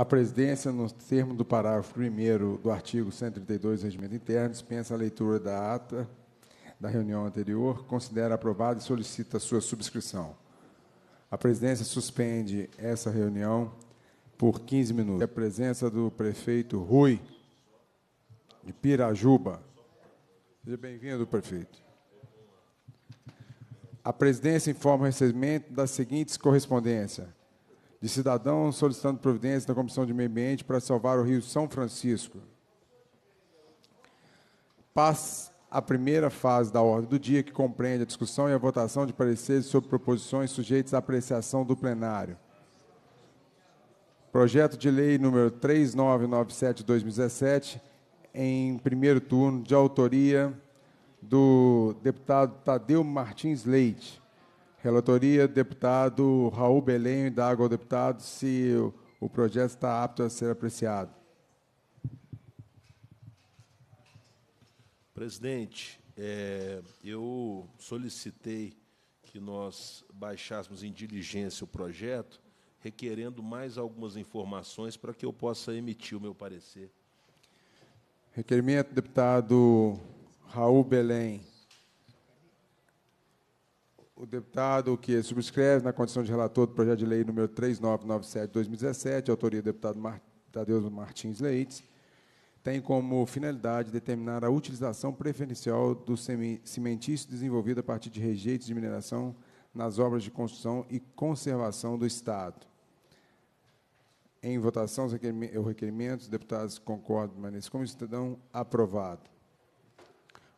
A presidência, no termo do parágrafo 1 do artigo 132 do Regimento Interno, dispensa a leitura da ata da reunião anterior, considera aprovada e solicita sua subscrição. A presidência suspende essa reunião por 15 minutos. A presença do prefeito Rui de Pirajuba. Seja bem-vindo, prefeito. A presidência informa o recebimento das seguintes correspondências de cidadão solicitando providências da Comissão de Meio Ambiente para salvar o Rio São Francisco. Paz a primeira fase da ordem do dia, que compreende a discussão e a votação de pareceres sobre proposições sujeitas à apreciação do plenário. Projeto de lei número 3997/2017, em primeiro turno, de autoria do deputado Tadeu Martins Leite Relatoria, deputado Raul Belém, da Água ao deputado, se o projeto está apto a ser apreciado. Presidente, é, eu solicitei que nós baixássemos em diligência o projeto, requerendo mais algumas informações para que eu possa emitir o meu parecer. Requerimento, deputado Raul Belém. O deputado que subscreve na condição de relator do projeto de lei número 3997-2017, autoria do deputado Mar... Tadeu Martins Leites, tem como finalidade determinar a utilização preferencial do cimentício desenvolvido a partir de rejeitos de mineração nas obras de construção e conservação do Estado. Em votação, os requerimentos, os deputados concordam, permaneçam como estão aprovado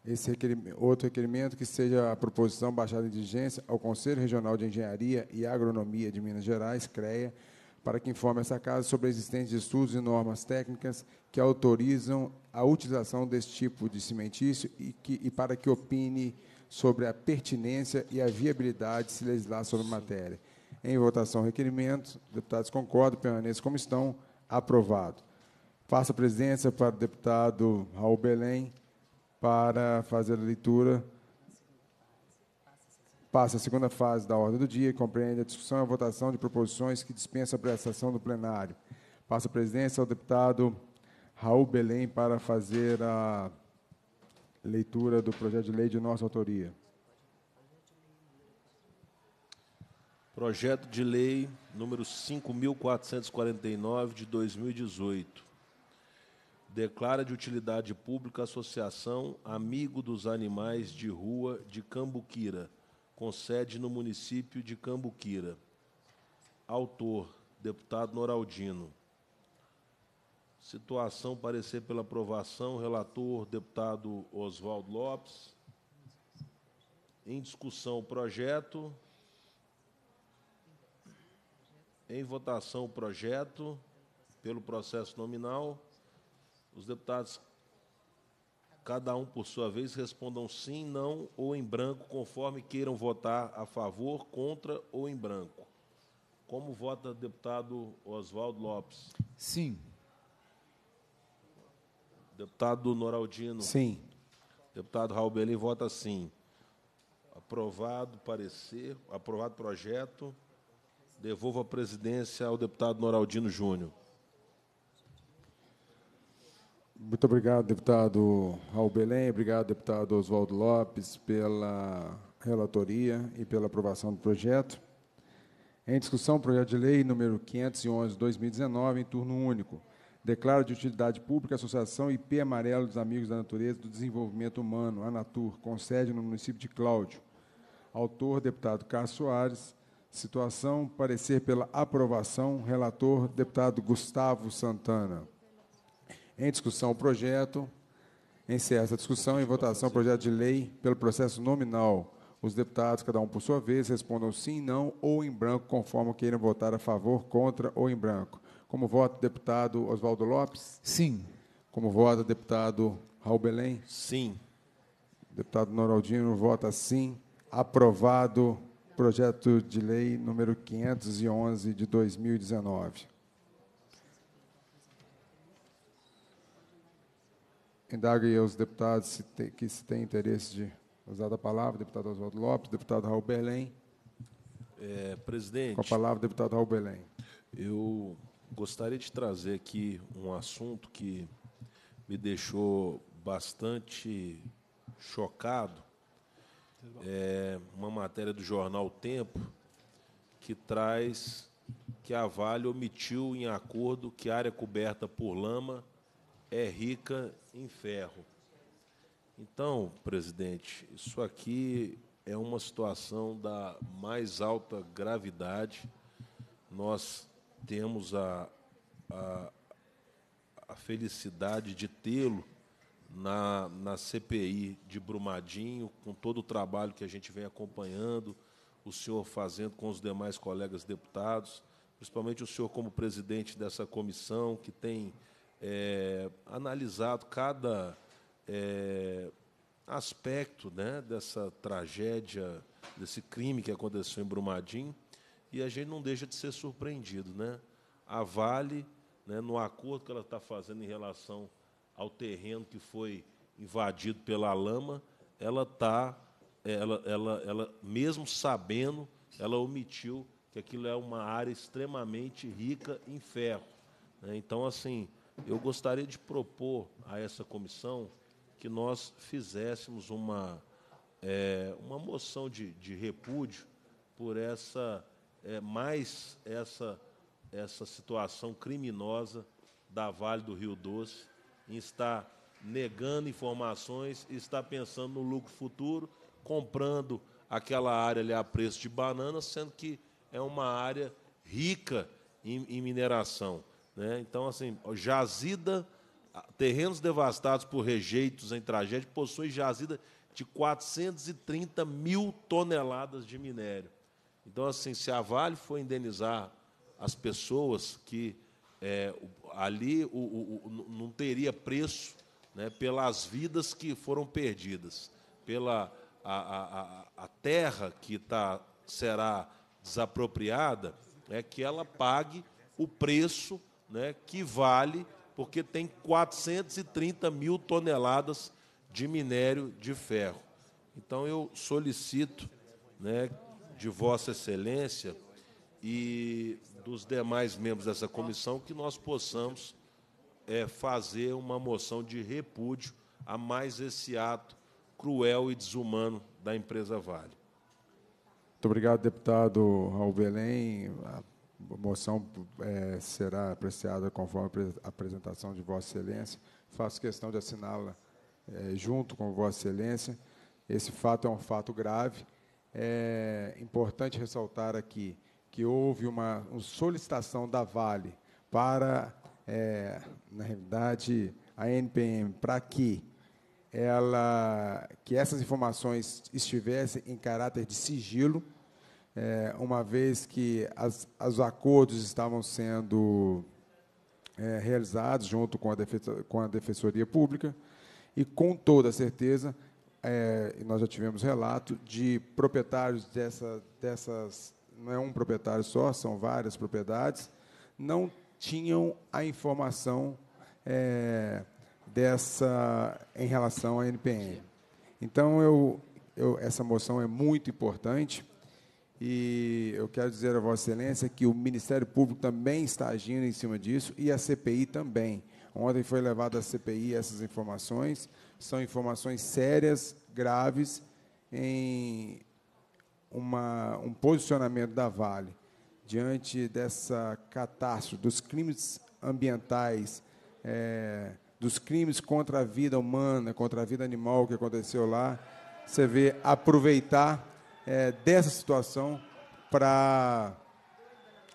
esse requerimento, outro requerimento que seja a proposição baixada em diligência ao Conselho Regional de Engenharia e Agronomia de Minas Gerais, CREA, para que informe essa casa sobre a existência de estudos e normas técnicas que autorizam a utilização desse tipo de cimentício e, que, e para que opine sobre a pertinência e a viabilidade de se legislar sobre a matéria. Em votação, requerimento. Deputados concordam, permaneçam como estão. Aprovado. Faço a presença para o deputado Raul Belém para fazer a leitura. Passa a segunda fase da ordem do dia, compreende a discussão e a votação de proposições que dispensa a prestação do plenário. Passa a presidência ao deputado Raul Belém para fazer a leitura do projeto de lei de nossa autoria. Projeto de lei número 5.449 de 2018 declara de utilidade pública a Associação Amigo dos Animais de Rua de Cambuquira, com sede no município de Cambuquira. Autor, deputado Noraldino. Situação parecer pela aprovação, relator deputado Oswaldo Lopes. Em discussão o projeto. Em votação o projeto pelo processo nominal. Os deputados, cada um por sua vez, respondam sim, não ou em branco, conforme queiram votar a favor, contra ou em branco. Como vota o deputado Oswaldo Lopes? Sim. Deputado Noraldino? Sim. Deputado Raul Belém vota sim. Aprovado parecer, aprovado projeto. Devolvo a presidência ao deputado Noraldino Júnior. Muito obrigado, deputado Raul Belém, obrigado, deputado Oswaldo Lopes, pela relatoria e pela aprovação do projeto. Em discussão, o projeto de lei número 511, 2019, em turno único. Declaro de utilidade pública a Associação IP Amarelo dos Amigos da Natureza e do Desenvolvimento Humano, ANATUR, com sede no município de Cláudio. Autor, deputado Carlos Soares. Situação, parecer pela aprovação. Relator, deputado Gustavo Santana. Em discussão o projeto. Encerra a discussão e votação o projeto de lei pelo processo nominal. Os deputados, cada um por sua vez, respondam sim, não ou em branco, conforme queiram votar a favor, contra ou em branco. Como vota o deputado Oswaldo Lopes? Sim. Como vota o deputado Raul Belém? Sim. Deputado Noraldino vota sim. Aprovado projeto de lei número 511 de 2019. indague aos deputados se que se tem interesse de usar a palavra, deputado Oswaldo Lopes, deputado Raul Belém. É, presidente. Com a palavra, deputado Raul Belém. Eu gostaria de trazer aqui um assunto que me deixou bastante chocado. É uma matéria do jornal Tempo que traz que a Vale omitiu em acordo que a área coberta por lama é rica em ferro. Então, presidente, isso aqui é uma situação da mais alta gravidade. Nós temos a, a, a felicidade de tê-lo na, na CPI de Brumadinho, com todo o trabalho que a gente vem acompanhando, o senhor fazendo com os demais colegas deputados, principalmente o senhor como presidente dessa comissão, que tem é, analisado cada é, aspecto né, dessa tragédia, desse crime que aconteceu em Brumadinho, e a gente não deixa de ser surpreendido. Né? A Vale, né, no acordo que ela está fazendo em relação ao terreno que foi invadido pela lama, ela está, é, ela, ela, ela, mesmo sabendo, ela omitiu que aquilo é uma área extremamente rica em ferro. Né? Então, assim, eu gostaria de propor a essa comissão que nós fizéssemos uma, é, uma moção de, de repúdio por essa é, mais essa, essa situação criminosa da Vale do Rio Doce, em estar negando informações, está pensando no lucro futuro, comprando aquela área ali a preço de banana, sendo que é uma área rica em, em mineração. Né? Então, assim, jazida, terrenos devastados por rejeitos em tragédia, possui jazida de 430 mil toneladas de minério. Então, assim, se a Vale for indenizar as pessoas que é, ali o, o, o, não teria preço né, pelas vidas que foram perdidas, pela a, a, a terra que tá, será desapropriada, é que ela pague o preço né, que vale, porque tem 430 mil toneladas de minério de ferro. Então, eu solicito né, de Vossa Excelência e dos demais membros dessa comissão que nós possamos é, fazer uma moção de repúdio a mais esse ato cruel e desumano da empresa Vale. Muito obrigado, deputado Raul Belém moção é, será apreciada conforme a apresentação de Vossa Excelência. Faço questão de assiná-la é, junto com Vossa Excelência. Esse fato é um fato grave. É importante ressaltar aqui que houve uma, uma solicitação da Vale para, é, na realidade, a NPM, para que ela que essas informações estivessem em caráter de sigilo é, uma vez que as, os acordos estavam sendo é, realizados junto com a, defesa, com a Defensoria Pública, e com toda certeza, é, nós já tivemos relato de proprietários dessa, dessas, não é um proprietário só, são várias propriedades, não tinham a informação é, dessa em relação à NPM. Então, eu, eu, essa moção é muito importante, e eu quero dizer a Vossa Excelência que o Ministério Público também está agindo em cima disso e a CPI também. Ontem foi levada à CPI essas informações. São informações sérias, graves, em uma, um posicionamento da Vale diante dessa catástrofe, dos crimes ambientais, é, dos crimes contra a vida humana, contra a vida animal que aconteceu lá. Você vê aproveitar é, dessa situação para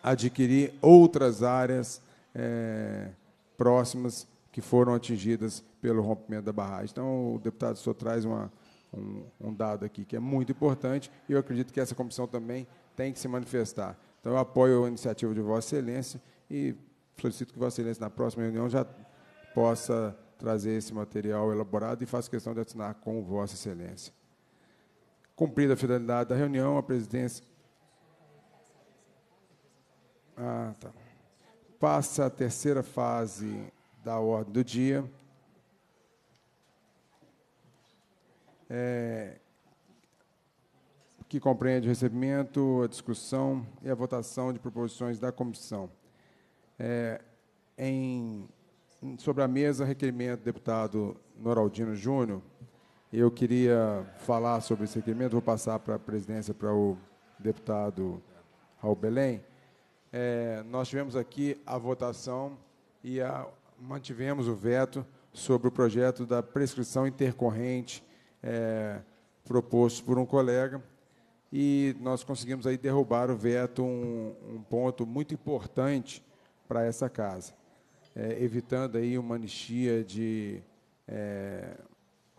adquirir outras áreas é, próximas que foram atingidas pelo rompimento da barragem. Então, o deputado só traz uma, um, um dado aqui que é muito importante e eu acredito que essa comissão também tem que se manifestar. Então, eu apoio a iniciativa de Vossa Excelência e solicito que Vossa Excelência, na próxima reunião, já possa trazer esse material elaborado e faço questão de assinar com Vossa Excelência. Cumprida a finalidade da reunião, a presidência. Ah, tá. Passa a terceira fase da ordem do dia. É, que compreende o recebimento, a discussão e a votação de proposições da comissão. É, em, sobre a mesa, requerimento do deputado Noraldino Júnior, eu queria falar sobre esse requerimento, vou passar para a presidência, para o deputado Raul Belém. É, nós tivemos aqui a votação e a, mantivemos o veto sobre o projeto da prescrição intercorrente é, proposto por um colega e nós conseguimos aí derrubar o veto, um, um ponto muito importante para essa casa, é, evitando aí uma anistia de é,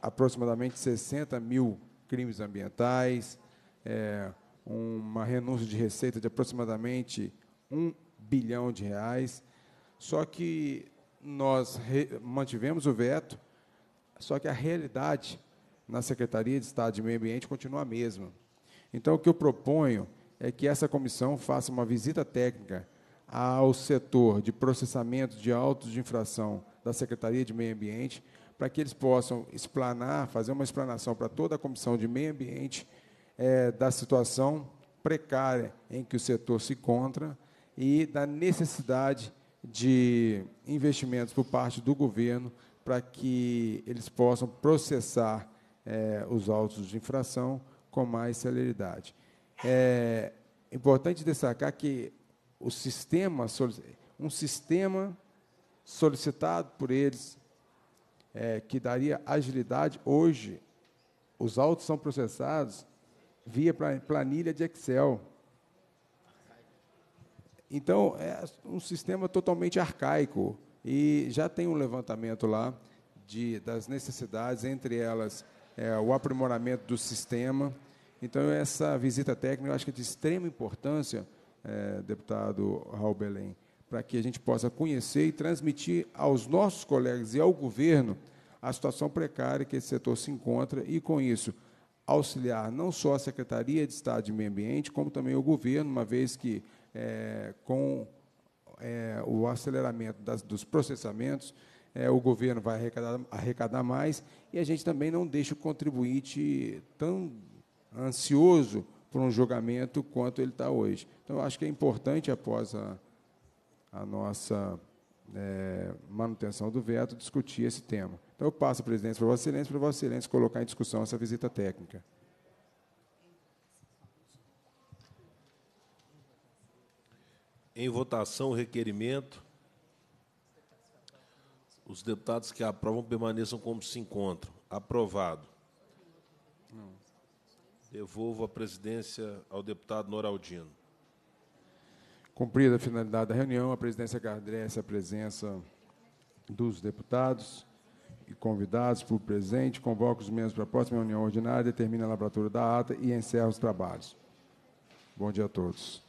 aproximadamente 60 mil crimes ambientais, é, uma renúncia de receita de aproximadamente 1 bilhão de reais. Só que nós mantivemos o veto, só que a realidade na Secretaria de Estado de Meio Ambiente continua a mesma. Então, o que eu proponho é que essa comissão faça uma visita técnica ao setor de processamento de autos de infração da Secretaria de Meio Ambiente para que eles possam explanar, fazer uma explanação para toda a Comissão de Meio Ambiente é, da situação precária em que o setor se encontra e da necessidade de investimentos por parte do governo para que eles possam processar é, os autos de infração com mais celeridade. É importante destacar que o sistema, um sistema solicitado por eles é, que daria agilidade, hoje os autos são processados via planilha de Excel. Então, é um sistema totalmente arcaico. E já tem um levantamento lá de, das necessidades, entre elas é, o aprimoramento do sistema. Então, essa visita técnica eu acho que é de extrema importância, é, deputado Raul Belém para que a gente possa conhecer e transmitir aos nossos colegas e ao governo a situação precária que esse setor se encontra e, com isso, auxiliar não só a Secretaria de Estado de Meio Ambiente, como também o governo, uma vez que, é, com é, o aceleramento das, dos processamentos, é, o governo vai arrecadar, arrecadar mais e a gente também não deixa o contribuinte tão ansioso por um julgamento quanto ele está hoje. Então, acho que é importante, após a, a nossa é, manutenção do veto, discutir esse tema. Então, eu passo a presidência para Vossa Excelência, para Vossa Excelência colocar em discussão essa visita técnica. Em votação, o requerimento. Os deputados que aprovam permaneçam como se encontram. Aprovado. Devolvo a presidência ao deputado Noraldino. Cumprida a finalidade da reunião, a presidência agradece a presença dos deputados e convidados por presente, convoca os membros para a próxima reunião ordinária, determina a laboratura da ata e encerra os trabalhos. Bom dia a todos.